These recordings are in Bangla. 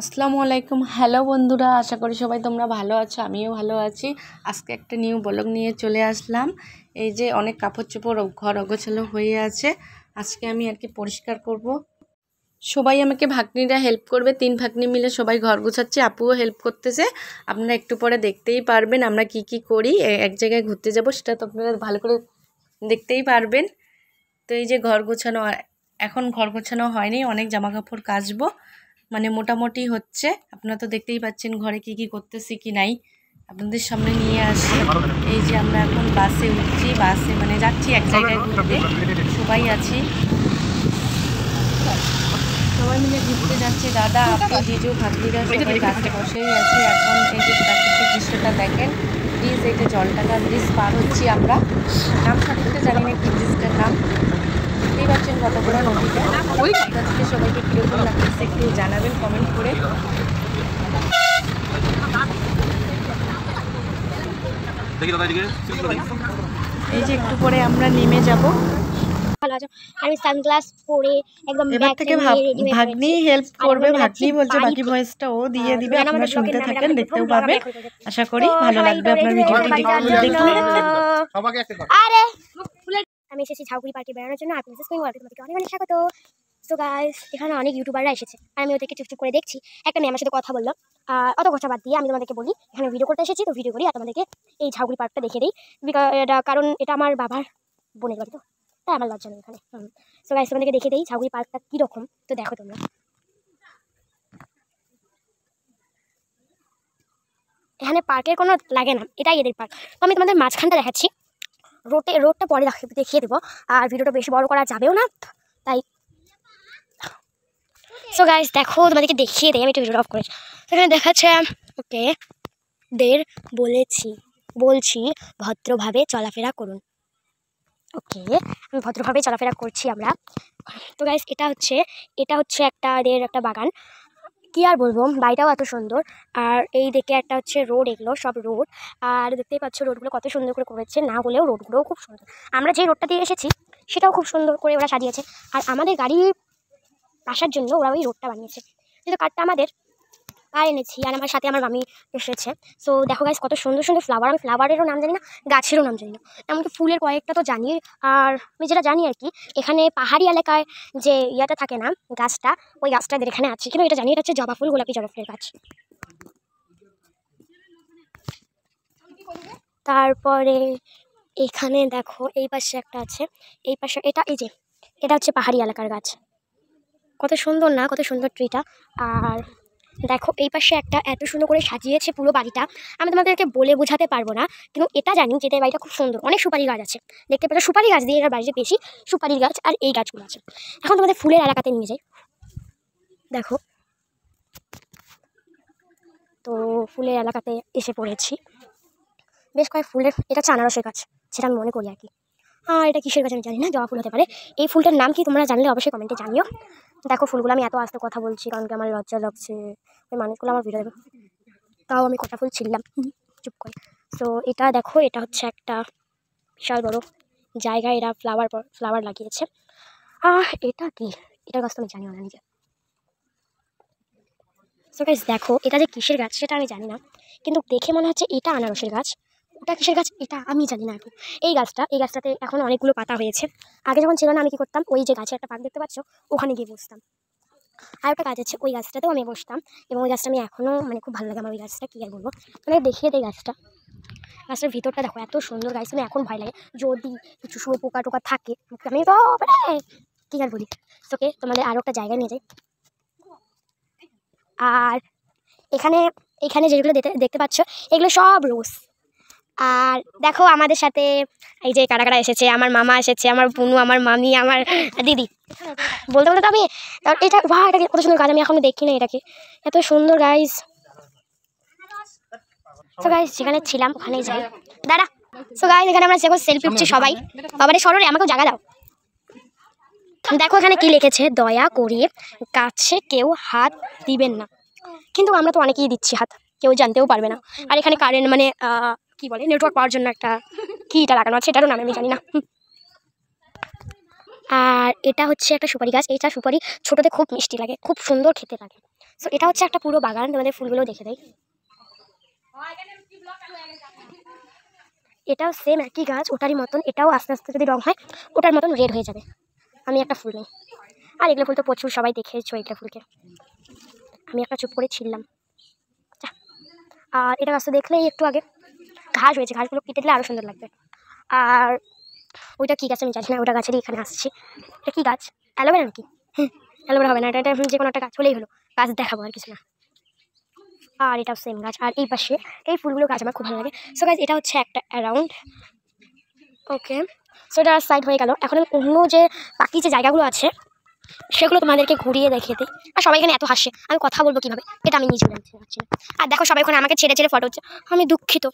আসসালামু আলাইকুম হ্যালো বন্ধুরা আশা করি সবাই তোমরা ভালো আছো আমিও ভালো আছি আজকে একটা নিউ ব্লগ নিয়ে চলে আসলাম এই যে অনেক কাপড় চোপড় ঘর অগোছালো হয়ে আছে আজকে আমি আর কি পরিষ্কার করব। সবাই আমাকে ভাগ্নিরা হেল্প করবে তিন ভাগ্নি মিলে সবাই ঘর গোছাচ্ছে আপুও হেল্প করতেছে আপনারা একটু পরে দেখতেই পারবেন আমরা কি কি করি এক জায়গায় ঘুরতে যাব সেটা তো আপনারা ভালো করে দেখতেই পারবেন তো এই যে ঘর গোছানো এখন ঘর গোছানো হয়নি অনেক জামা কাপড় কাচবো মানে মোটামুটি হচ্ছে আপনারা তো দেখতেই পাচ্ছেন ঘরে কি কি করতেছি কি নাই আপনাদের সামনে নিয়ে আসি এই যে আমরা এখন বাসে উঠছি বাসে মানে যাচ্ছি এক জায়গায় ঘুরতে সবাই আছি সবাই মিলে ঘুরতে যাচ্ছে দাদা আপনি জিজু ভাগিরা সবাই গাছে বসেই আছে এখন এই যে প্রাকৃতিক দৃশ্যটা দেখেন প্লিজ এই যে জলটাটা ব্রিজ পার হচ্ছি আমরা নাম সঠিকটা জানি না কি ব্রিজটার নাম দেখতেই পাচ্ছেন বড় নদীতে আজকে সবাইকে লাগতেছে একটু জানাবেন কমেন্ট করে এই যে একটু পরে আমরা নেমে যাব আমি সানগ্লাস পরে একদম ব্যাগ থেকে ভাগ্নি হেল্প করবে ভাগ্নি বলছে বাকি ভয়েসটা মানে ও দিয়ে দিবে আপনারা শুনতে থাকেন দেখতেও পাবেন আশা করি ভালো লাগবে আপনার ভিডিওটি আরে আমি এসেছি ঝাউগুড়ি পার্কে বেড়ানোর জন্য আপনার অনেক অনেক স্বাগত সো গাইস এখানে অনেক ইউটিউবাররা এসেছে আর আমি ওদেরকে চুপচুপ করে দেখছি একটা মেয়ে আমার সাথে কথা বললো আর অত কথা বাদ দিয়ে আমি তোমাদেরকে বলি এখানে ভিডিও করতে এসেছি তো ভিডিও করি আর তোমাদেরকে এই ঝাউগুড়ি পার্কটা দেখে দিই এটা কারণ এটা আমার বাবার বোনের বাড়ি তো তাই আমার লজ্জা নেই এখানে সো গাইস তোমাদেরকে দেখে দিই ঝাউগুড়ি পার্কটা কীরকম তো দেখো তোমরা এখানে পার্কের কোনো লাগে না এটাই এদের পার্ক তো আমি তোমাদের মাঝখানটা দেখাচ্ছি রোডে রোডটা পরে দেখিয়ে দেবো আর ভিডিওটা বেশি বড় করা যাবেও না তাই সো গাইজ দেখো তোমাদেরকে দেখিয়ে দেয় আমি একটু ভিডিও অফ করে সেখানে দেখাচ্ছে ওকে দের বলেছি বলছি ভদ্রভাবে চলাফেরা করুন ওকে আমি ভদ্রভাবে চলাফেরা করছি আমরা তো গাইজ এটা হচ্ছে এটা হচ্ছে একটা এদের একটা বাগান কি আর বলবো বাড়িটাও এত সুন্দর আর এই দেখে একটা হচ্ছে রোড এগুলো সব রোড আর দেখতেই পাচ্ছ রোডগুলো কত সুন্দর করে করেছে না হলেও রোডগুলোও খুব সুন্দর আমরা যে রোডটা দিয়ে এসেছি সেটাও খুব সুন্দর করে ওরা সাজিয়েছে আর আমাদের গাড়ি আসার জন্য ওরা ওই রোডটা বানিয়েছে যেহেতু কার্ডটা আমাদের আর এনেছি আর আমার সাথে আমার মামি এসেছে সো দেখো গাছ কত সুন্দর সুন্দর ফ্লাওয়ার আমি ফ্লাওয়ারেরও নাম জানি না গাছেরও নাম জানি না এমনকি ফুলের কয়েকটা তো জানি আর আমি যেটা জানি আর কি এখানে পাহাড়ি এলাকায় যে ইয়াটা থাকে না গাছটা ওই গাছটা এখানে আছে কিন্তু এটা জানি এটা হচ্ছে জবা ফুল গোলাপি জবা ফুলের গাছ তারপরে এখানে দেখো এই পাশে একটা আছে এই পাশে এটা এই যে এটা হচ্ছে পাহাড়ি এলাকার গাছ কত সুন্দর না কত সুন্দর ট্রিটা আর দেখো এই পাশে একটা এত সুন্দর করে সাজিয়েছে পুরো বাড়িটা আমি তোমাদেরকে বলে বোঝাতে পারবো না কিন্তু এটা জানি যে বাড়িটা খুব সুন্দর অনেক সুপারি গাছ আছে দেখতে পেলে সুপারি গাছ দিয়ে এটা বাড়িতে বেশি সুপারি গাছ আর এই গাছগুলো আছে এখন তোমাদের ফুলের এলাকাতে নিয়ে যাই দেখো তো ফুলের এলাকাতে এসে পড়েছি বেশ কয়েক ফুলের এটা চানারসের গাছ সেটা আমি মনে করি আর কি আর এটা কিসের গাছ আমি জানি না জবা ফুল হতে পারে এই ফুলটার নাম কি তোমরা জানলে অবশ্যই কমেন্টে জানিও দেখো ফুলগুলো আমি এত আস্তে কথা বলছি কারণ কি আমার লজ্জা লাগছে ওই মানুষগুলো আমার ভিডিও তাও আমি কটা ফুল ছিললাম চুপ করে সো এটা দেখো এটা হচ্ছে একটা বিশাল বড় জায়গায় এরা ফ্লাওয়ার ফ্লাওয়ার লাগিয়েছে আর এটা কি এটার গাছ তো আমি জানিও না নিজে সো গাছ দেখো এটা যে কিসের গাছ সেটা আমি জানি না কিন্তু দেখে মনে হচ্ছে এটা আনারসের গাছ ওটা কিসের গাছ এটা আমি জানি না এখন এই গাছটা এই গাছটাতে এখন অনেকগুলো পাতা হয়েছে আগে যখন ছিল না আমি কী করতাম ওই যে গাছে একটা পাক দেখতে পাচ্ছ ওখানে গিয়ে বসতাম আর একটা গাছ আছে ওই গাছটাতেও আমি বসতাম এবং ওই গাছটা আমি এখনও মানে খুব ভালো লাগে আমার ওই গাছটা কী আর বলবো মানে দেখিয়ে দেয় গাছটা গাছটার ভিতরটা দেখো এত সুন্দর গাছ আমি মানে এখন ভয় লাগে যদি কিছু সময় পোকা টোকা থাকে আমি তো মানে কী আর বলি তোকে তোমাদের আরও একটা জায়গায় নিয়ে যাই আর এখানে এখানে যেগুলো দেখতে দেখতে পাচ্ছ এগুলো সব রোজ আর দেখো আমাদের সাথে এই যে কারা কারা এসেছে আমার মামা এসেছে আমার পুনু আমার মামি আমার দিদি বলতে বলতে তো আমি এটা ভা এটা কত সুন্দর গাছ আমি এখনো দেখি না এটাকে এত সুন্দর গাইজ তো গাইজ যেখানে ছিলাম ওখানেই যাই দাঁড়া তো গাইজ এখানে আমরা সেখানে সেলফি উঠছি সবাই বাবারে সররে আমাকেও জায়গা দাও দেখো এখানে কি লিখেছে দয়া করে কাছে কেউ হাত দিবেন না কিন্তু আমরা তো অনেকেই দিচ্ছি হাত কেউ জানতেও পারবে না আর এখানে কারেন্ট মানে কি বলে নেটওয়ার্ক পাওয়ার জন্য একটা কিটা লাগানো আছে এটারও নাম আমি জানি না আর এটা হচ্ছে একটা সুপারি গাছ এইটা সুপারি ছোটোতে খুব মিষ্টি লাগে খুব সুন্দর খেতে লাগে সো এটা হচ্ছে একটা পুরো বাগান তোমাদের ফুলগুলো দেখে দেয় এটাও সেম একই গাছ ওটারই মতন এটাও আস্তে আস্তে যদি রং হয় ওটার মতন রেড হয়ে যাবে আমি একটা ফুল নিই আর এগুলো ফুল তো প্রচুর সবাই দেখেছো এগুলো ফুলকে আমি একটা চুপ করে ছিললাম আর এটা গাছটা দেখলেই একটু আগে ঘাস হয়েছে ঘাসগুলো কেটে দিলে আরও সুন্দর লাগবে আর ওইটা কী গাছ আমি জানি না ওটা গাছেরই এখানে আসছি এটা কী গাছ অ্যালোভেরা নাকি হ্যাঁ অ্যালোভেরা হবে না এটা এটা যে কোনো একটা গাছ হলেই হলো গাছ দেখাবো আর কিছু না আর এটাও সেম গাছ আর এই পাশে এই ফুলগুলো গাছ আমার খুব ভালো লাগে সো গাছ এটা হচ্ছে একটা অ্যারাউন্ড ওকে সো এটা সাইড হয়ে গেল এখন আমি অন্য যে বাকি যে জায়গাগুলো আছে সেগুলো তোমাদেরকে ঘুরিয়ে দেখিয়ে দিই আর সবাই এখানে এত হাসে আমি কথা বলবো কীভাবে এটা আমি নিজে জানতে পারছি আর দেখো সবাই এখন আমাকে ছেড়ে ছেড়ে ফটো হচ্ছে আমি দুঃখিত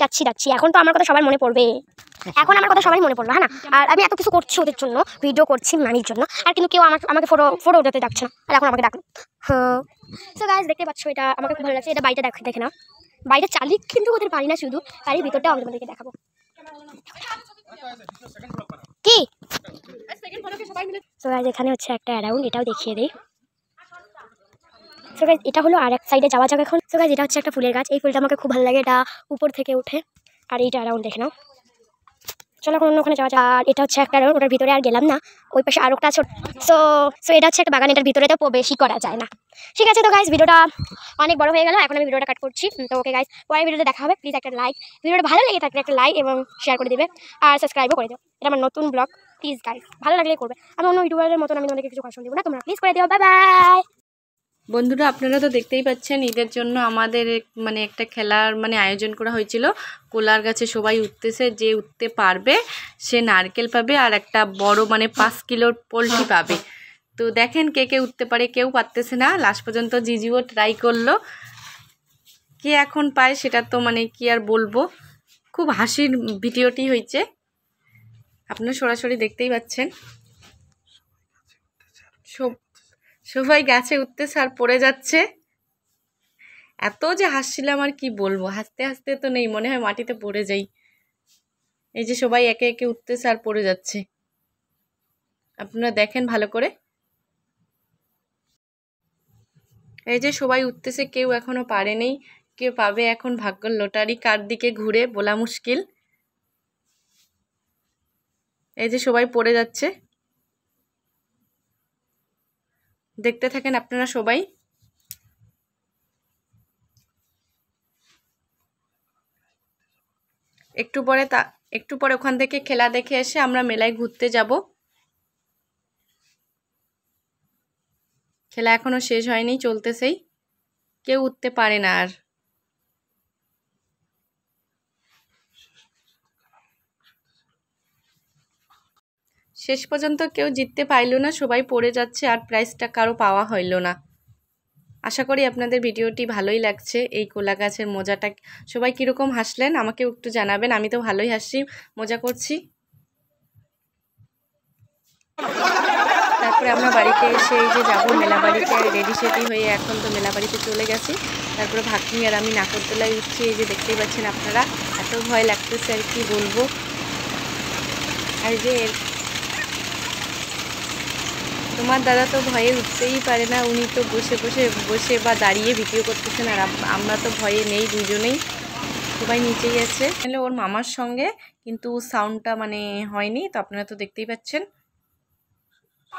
যাচ্ছি যাচ্ছি এখন তো আমার কথা সবাই মনে পড়বে এখন আমার কথা সবাই মনে পড়লো হ্যাঁ আর আমি এত কিছু করছি ওদের জন্য ভিডিও করছি নানির জন্য আর কিন্তু কেউ আমাকে আমাকে ফটো ফটো উঠাতে ডাকছে না আর এখন আমাকে ডাকলো হ্যাঁ সো গাছ দেখতে পাচ্ছ এটা আমাকে খুব ভালো লাগছে এটা বাড়িটা দেখে দেখে না বাইরে চালিক কিন্তু ওদের পারি না শুধু বাড়ির ভিতরটা আমাদের তোমাদেরকে দেখাবো কি এখানে হচ্ছে একটা অ্যারাউন্ড এটাও দেখিয়ে দিই সো গাইজ এটা হলো আর এক সাইডে যাওয়া যাক এখন সো গাইজ এটা হচ্ছে একটা ফুলের গাছ এই ফুলটা আমাকে খুব ভালো লাগে এটা উপর থেকে উঠে আর এইটা অ্যারাউন্ড দেখে নাও চলো এখন অন্য ওখানে যাওয়া যায় আর এটা হচ্ছে একটা ওটার ভিতরে আর গেলাম না ওই পাশে আরও একটা ছোট সো সো এটা হচ্ছে একটা বাগান এটার ভিতরে তো বেশি করা যায় না ঠিক আছে তো গাইজ ভিডিওটা অনেক বড় হয়ে গেল এখন আমি ভিডিওটা কাট করছি তো ওকে গাইজ পরের ভিডিওতে দেখা হবে প্লিজ একটা লাইক ভিডিওটা ভালো লেগে থাকলে একটা লাইক এবং শেয়ার করে দেবে আর সাবস্ক্রাইবও করে দেবে এটা আমার নতুন ব্লগ প্লিজ গাইজ ভালো লাগলে করবে আমি অন্য ইউটিউবারের মতন আমি তোমাদেরকে কিছু কষ্ট দেবো না তোমরা প্লিজ করে দেবো বাই বাই বন্ধুরা আপনারা তো দেখতেই পাচ্ছেন ঈদের জন্য আমাদের মানে একটা খেলার মানে আয়োজন করা হয়েছিল কোলার গাছে সবাই উঠতেছে যে উঠতে পারবে সে নারকেল পাবে আর একটা বড় মানে পাঁচ কিলোর পোলট্রি পাবে তো দেখেন কে কে উঠতে পারে কেউ পারতেছে না লাস্ট পর্যন্ত জিজিও ট্রাই করলো কে এখন পায় সেটা তো মানে কি আর বলবো খুব হাসির ভিডিওটি হয়েছে আপনারা সরাসরি দেখতেই পাচ্ছেন সব সবাই গাছে উঠতে আর পড়ে যাচ্ছে এত যে হাসছিলাম আর কি বলবো হাসতে হাসতে তো নেই মনে হয় মাটিতে পড়ে যাই এই যে সবাই একে একে উঠতে আর পড়ে যাচ্ছে আপনারা দেখেন ভালো করে এই যে সবাই উঠতেছে কেউ এখনও পারেনি কেউ পাবে এখন ভাগ্য লটারি কার দিকে ঘুরে বলা মুশকিল এই যে সবাই পড়ে যাচ্ছে দেখতে থাকেন আপনারা সবাই একটু পরে তা একটু পরে ওখান থেকে খেলা দেখে এসে আমরা মেলায় ঘুরতে যাব খেলা এখনও শেষ হয়নি চলতেছেই কেউ উঠতে পারে না আর শেষ পর্যন্ত কেউ জিততে পাইলো না সবাই পড়ে যাচ্ছে আর প্রাইজটা কারো পাওয়া হইল না আশা করি আপনাদের ভিডিওটি ভালোই লাগছে এই কোলা গাছের মজাটা সবাই কীরকম হাসলেন আমাকে একটু জানাবেন আমি তো ভালোই হাসি মজা করছি তারপরে আমরা বাড়িতে এসে এই যে যাবো মেলাবাড়িতে রেডি সেডি হয়ে এখন তো মেলাবাড়িতে চলে গেছি তারপরে ভাগ্নি আর আমি নাকরতলায় উঠছি এই যে দেখতেই পাচ্ছেন আপনারা এত ভয় লাগতেছে আর কি বলবো আর যে তোমার দাদা তো ভয়ে উঠতেই পারে না উনি তো বসে বসে বসে বা দাঁড়িয়ে ভিডিও করতেছেন আর আমরা তো ভয়ে নেই দুজনেই সবাই নিচেই আছে তাহলে ওর মামার সঙ্গে কিন্তু সাউন্ডটা মানে হয়নি তো আপনারা তো দেখতেই পাচ্ছেন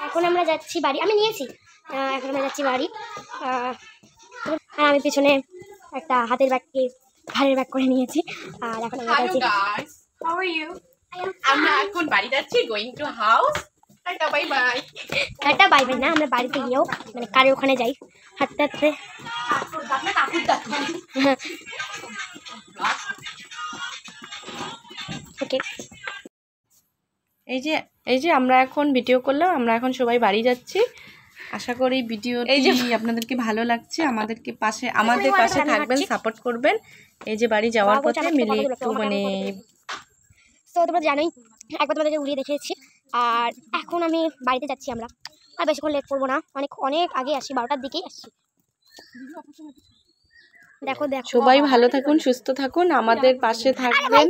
এখন আমরা যাচ্ছি বাড়ি আমি নিয়েছি এখন আমরা যাচ্ছি বাড়ি আর আমি পিছনে একটা হাতের ব্যাগকে ঘাড়ের ব্যাগ করে নিয়েছি আর এখন আমরা যাচ্ছি আমরা এখন বাড়ি যাচ্ছি going to house tata bye bye না আমরা বাড়িতে গিয়েও মানে কারে ওখানে যাই হাঁটতে হাঁটতে এই যে এই যে আমরা এখন ভিডিও করলাম আমরা এখন সবাই বাড়ি যাচ্ছি আশা করি ভিডিও এই যে আপনাদেরকে ভালো লাগছে আমাদেরকে পাশে আমাদের পাশে থাকবেন সাপোর্ট করবেন এই যে বাড়ি যাওয়ার পথে মিলে একটু মানে তো তোমরা জানোই একবার তোমাদেরকে উড়িয়ে দেখিয়েছি আর এখন আমি বাড়িতে যাচ্ছি আমরা আর বেশিক্ষণ লেট করবো না অনেক অনেক আগে আসি বারোটার দিকেই আসছি দেখো দেখো সবাই ভালো থাকুন সুস্থ থাকুন আমাদের পাশে থাকবেন